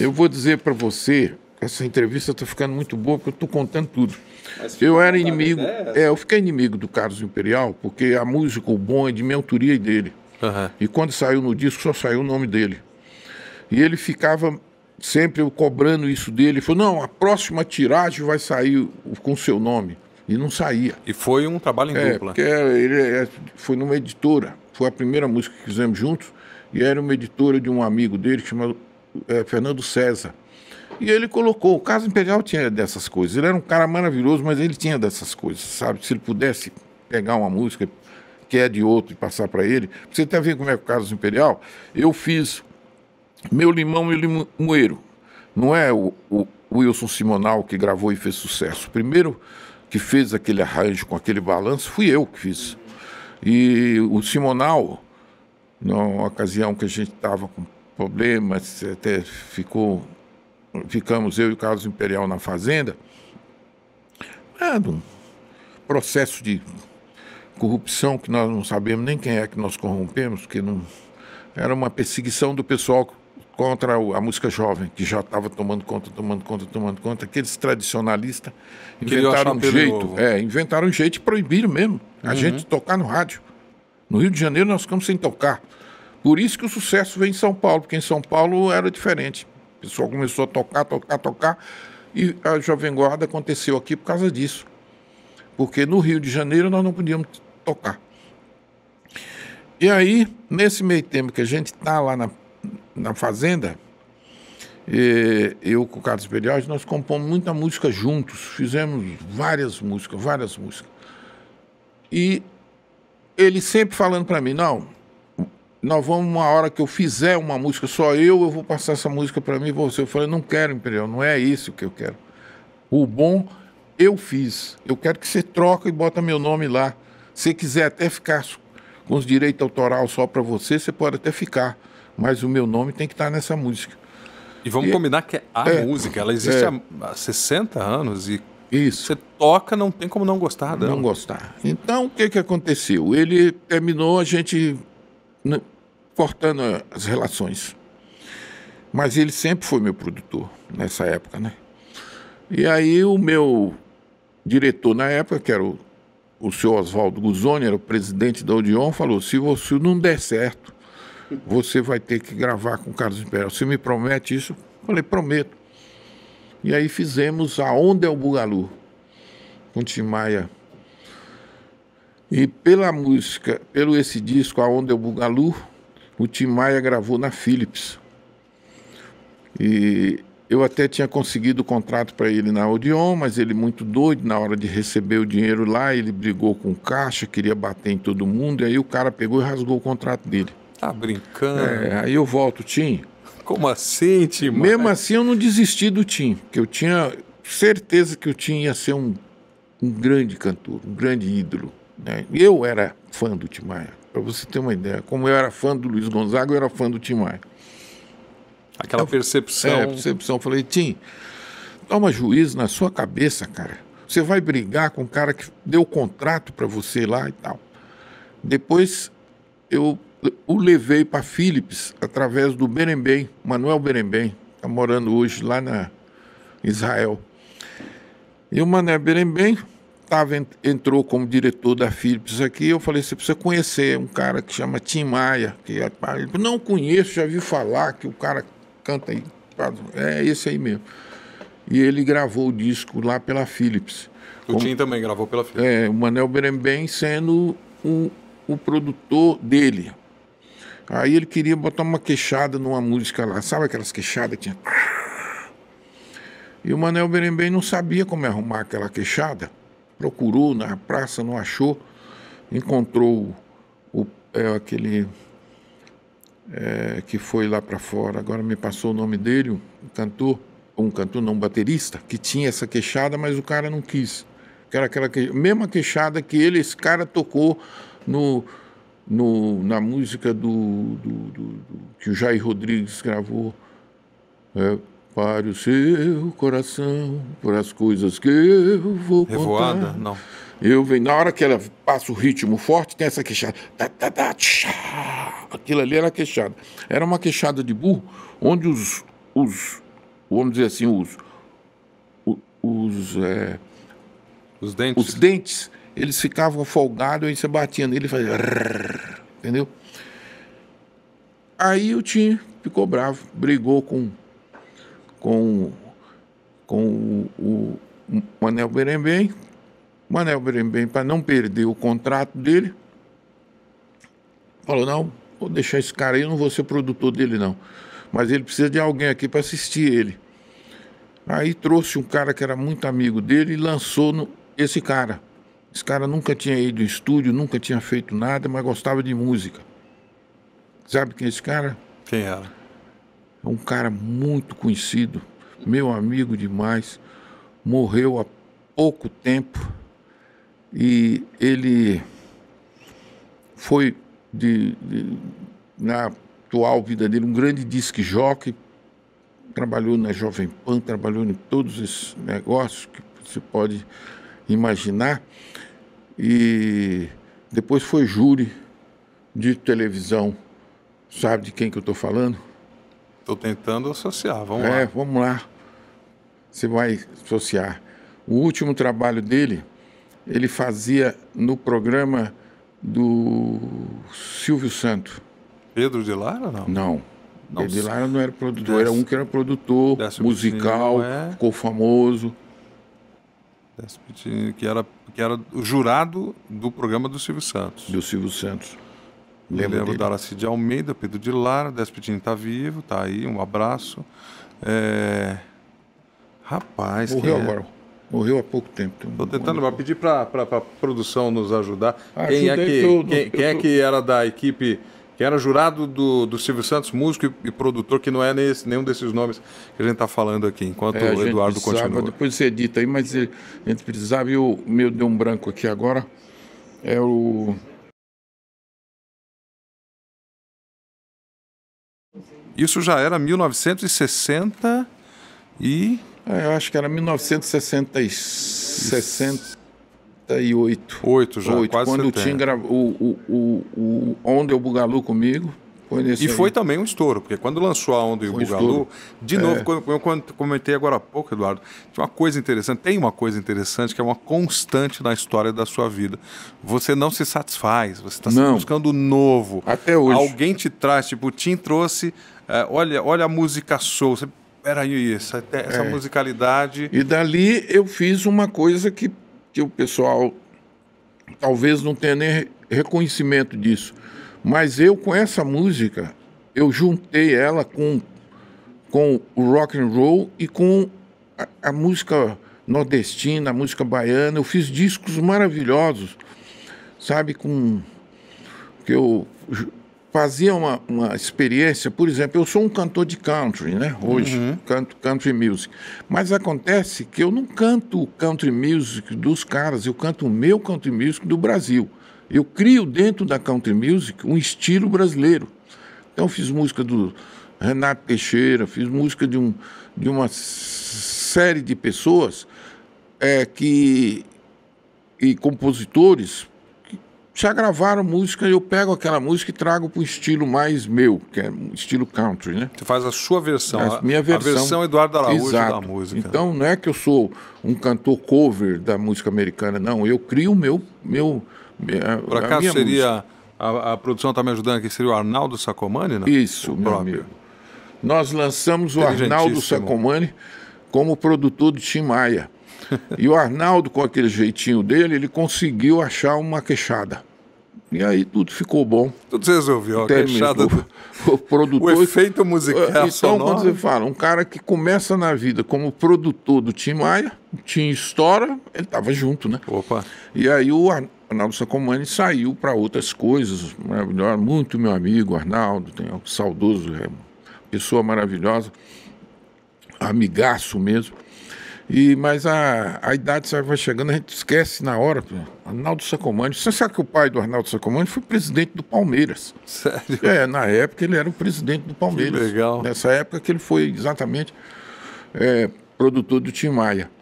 Eu vou dizer para você, essa entrevista está ficando muito boa porque eu estou contando tudo. Eu era inimigo, é, eu fiquei inimigo do Carlos Imperial porque a música, o bom, é de minha autoria e dele. Uhum. E quando saiu no disco, só saiu o nome dele. E ele ficava sempre cobrando isso dele. Ele falou: não, a próxima tiragem vai sair com seu nome. E não saía. E foi um trabalho em é, dupla. ele é, foi numa editora. Foi a primeira música que fizemos juntos. E era uma editora de um amigo dele chamado é, Fernando César. E ele colocou, o caso Imperial tinha dessas coisas. Ele era um cara maravilhoso, mas ele tinha dessas coisas, sabe? Se ele pudesse pegar uma música que é de outro e passar para ele, você até ver como é o caso Imperial, eu fiz Meu Limão, e Limoeiro. Não é o, o Wilson Simonal que gravou e fez sucesso. O primeiro que fez aquele arranjo com aquele balanço fui eu que fiz. E o Simonal, na ocasião que a gente estava com problemas, até ficou, ficamos eu e o Carlos Imperial na fazenda. Ah, um processo de corrupção que nós não sabemos nem quem é que nós corrompemos, porque não era uma perseguição do pessoal contra a música jovem, que já estava tomando conta, tomando conta, tomando conta. Aqueles tradicionalistas inventaram um jeito. É, inventaram um jeito e proibiram mesmo a uhum. gente tocar no rádio. No Rio de Janeiro nós ficamos sem tocar. Por isso que o sucesso veio em São Paulo, porque em São Paulo era diferente. O pessoal começou a tocar, tocar, tocar, e a Jovem Guarda aconteceu aqui por causa disso. Porque no Rio de Janeiro nós não podíamos tocar. E aí, nesse meio tempo que a gente está lá na, na fazenda, e, eu com o Carlos Periódio, nós compomos muita música juntos, fizemos várias músicas, várias músicas. E ele sempre falando para mim, não, nós vamos uma hora que eu fizer uma música só eu, eu vou passar essa música para mim e você. Eu falei, não quero, Imperial, não é isso que eu quero. O bom eu fiz. Eu quero que você troca e bota meu nome lá. Se quiser até ficar com os direitos autorais só para você, você pode até ficar. Mas o meu nome tem que estar tá nessa música. E vamos e, combinar que a é, música, ela existe é, há 60 anos e isso. você toca, não tem como não gostar dela. Não gostar. Então, o que, que aconteceu? Ele terminou, a gente cortando as relações. Mas ele sempre foi meu produtor nessa época, né? E aí o meu diretor na época, que era o, o senhor Oswaldo Guzoni, era o presidente da Odeon, falou: se você não der certo, você vai ter que gravar com Carlos Imperial. Você me promete isso? Eu falei, prometo. E aí fizemos A Onda é o Bugalu, com Tim Maia. E pela música, pelo esse disco, A Onda é o Bugalu, o Tim Maia gravou na Philips. E eu até tinha conseguido o contrato para ele na Odeon, mas ele muito doido na hora de receber o dinheiro lá, ele brigou com o caixa, queria bater em todo mundo, e aí o cara pegou e rasgou o contrato dele. Tá brincando? É, aí eu volto, Tim. Como assim, Tim? Mesmo assim eu não desisti do Tim, porque eu tinha certeza que o Tim ia ser um, um grande cantor, um grande ídolo. Né? Eu era fã do Tim Maia você ter uma ideia. Como eu era fã do Luiz Gonzaga, eu era fã do Tim Maia. Aquela eu, percepção. É, percepção. Eu falei, Tim, toma juízo na sua cabeça, cara. Você vai brigar com o cara que deu contrato para você lá e tal. Depois eu o levei para Philips através do Berembem, Manuel Berembem, está morando hoje lá na Israel. E o Mané Berembem entrou como diretor da Philips aqui, eu falei, você precisa conhecer um cara que chama Tim Maia. Que é, ele falou, não conheço, já vi falar que o cara canta aí. É esse aí mesmo. E ele gravou o disco lá pela Philips. O como, Tim também gravou pela Philips. É, o Manel Berenbem sendo o, o produtor dele. Aí ele queria botar uma queixada numa música lá. Sabe aquelas queixadas que tinha... E o Manel Berenbem não sabia como arrumar aquela queixada procurou na praça, não achou, encontrou o, é, aquele é, que foi lá para fora, agora me passou o nome dele, um cantor, um cantor não, um baterista, que tinha essa queixada, mas o cara não quis. Que era aquela que, mesma queixada que ele, esse cara tocou no, no, na música do, do, do, do que o Jair Rodrigues gravou. É, Pare o seu coração por as coisas que eu vou contar. Revoada? Não. Eu venho, na hora que ela passa o ritmo forte, tem essa queixada. Tá, tá, tá, Aquilo ali era a queixada. Era uma queixada de burro, onde os, os vamos dizer assim, os, os, os, é, os dentes. os dentes, eles ficavam folgados, aí você batia nele e fazia... Entendeu? Aí o Tim ficou bravo, brigou com com, com o, o Manel Berembem. Manel Berembem, para não perder o contrato dele, falou: não, vou deixar esse cara aí, eu não vou ser produtor dele, não. Mas ele precisa de alguém aqui para assistir ele. Aí trouxe um cara que era muito amigo dele e lançou no, esse cara. Esse cara nunca tinha ido em estúdio, nunca tinha feito nada, mas gostava de música. Sabe quem é esse cara? Quem era? é um cara muito conhecido, meu amigo demais, morreu há pouco tempo e ele foi de, de, na atual vida dele um grande disque jockey, trabalhou na Jovem Pan, trabalhou em todos esses negócios que se pode imaginar e depois foi júri de televisão. Sabe de quem que eu estou falando? Estou tentando associar, vamos é, lá. vamos lá. Você vai associar. O último trabalho dele, ele fazia no programa do Silvio Santo. Pedro de Lara, não? Não. não Pedro de Lara não era produtor, era um que era produtor, musical, é... ficou famoso. que era, que era o jurado do programa do Silvio Santos. Do Silvio Santos lembro, lembro do Aracy de Almeida, Pedro de Lara, Despedinho está vivo, tá aí, um abraço. É... Rapaz. Morreu é? agora. É? Morreu há pouco tempo. Estou tentando, mas pedir para a produção nos ajudar. Ah, quem é que, tudo, quem, quem é que era da equipe que era jurado do, do Silvio Santos, músico e, e produtor, que não é nesse, nenhum desses nomes que a gente está falando aqui, enquanto é, o Eduardo continua. Depois você edita aí, mas a gente precisava, e o meu deu um branco aqui agora, é o Isso já era 1960 e. É, eu acho que era 1968. Oito já, 8, quase Quando 70. o Tim gravou o, o, o, Onda e o Bugalu comigo. Foi nesse e aí. foi também um estouro, porque quando lançou a Onda e o Bugalu, de novo, é. quando como eu comentei agora há pouco, Eduardo, tinha uma coisa interessante, tem uma coisa interessante que é uma constante na história da sua vida. Você não se satisfaz, você está buscando novo. Até hoje. Alguém te traz, tipo, o Tim trouxe é, olha, olha a música soul. Você, peraí, essa, essa é. musicalidade. E dali eu fiz uma coisa que, que o pessoal talvez não tenha nem reconhecimento disso. Mas eu, com essa música, eu juntei ela com, com o rock and roll e com a, a música nordestina, a música baiana. Eu fiz discos maravilhosos, sabe, com que eu fazia uma, uma experiência, por exemplo, eu sou um cantor de country, né? Hoje, uhum. canto country music. Mas acontece que eu não canto country music dos caras, eu canto o meu country music do Brasil. Eu crio dentro da country music um estilo brasileiro. Então fiz música do Renato Teixeira, fiz música de, um, de uma série de pessoas é, que e compositores já gravaram música e eu pego aquela música e trago para um estilo mais meu, que é um estilo country, né? Você faz a sua versão, a, a minha versão. A versão Eduardo Araújo Exato. da música. Então não é que eu sou um cantor cover da música americana, não. Eu crio o meu... meu Por acaso seria... A, a, produção está me ajudando aqui, seria o Arnaldo Sacomani, não? Né? Isso, meu amigo. Nós lançamos o Arnaldo Sacomani como produtor de Tim Maia. E o Arnaldo, com aquele jeitinho dele, ele conseguiu achar uma queixada. E aí tudo ficou bom. Tudo se resolveu. A queixada do... o, produtor... o efeito musical Então, sonoro. quando você fala, um cara que começa na vida como produtor do Tim Maia, o Tim estoura, ele estava junto, né? Opa. E aí o Arnaldo Sacomani saiu para outras coisas. Maravilhoso. Muito meu amigo, Arnaldo, tem um saudoso, é, pessoa maravilhosa, amigaço mesmo. E, mas a, a idade sabe, vai chegando, a gente esquece na hora. Arnaldo Sacomani. Você sabe que o pai do Arnaldo Sacomani foi presidente do Palmeiras. Sério? É, na época ele era o presidente do Palmeiras. Que legal. Nessa época que ele foi exatamente é, produtor do Tim Maia.